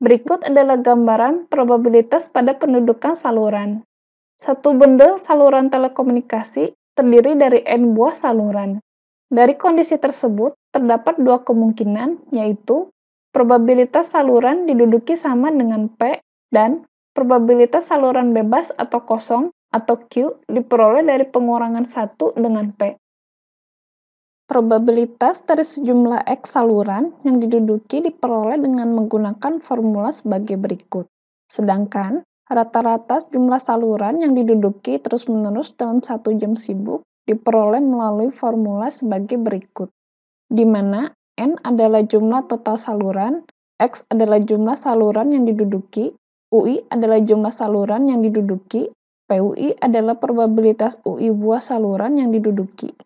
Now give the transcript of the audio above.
Berikut adalah gambaran probabilitas pada pendudukan saluran. Satu bundel saluran telekomunikasi terdiri dari N buah saluran. Dari kondisi tersebut, terdapat dua kemungkinan, yaitu probabilitas saluran diduduki sama dengan P dan probabilitas saluran bebas atau kosong atau Q diperoleh dari pengurangan 1 dengan P. Probabilitas dari sejumlah X saluran yang diduduki diperoleh dengan menggunakan formula sebagai berikut. Sedangkan, rata-rata jumlah saluran yang diduduki terus-menerus dalam satu jam sibuk diperoleh melalui formula sebagai berikut, di mana N adalah jumlah total saluran, X adalah jumlah saluran yang diduduki, UI adalah jumlah saluran yang diduduki, PUI adalah probabilitas UI buah saluran yang diduduki.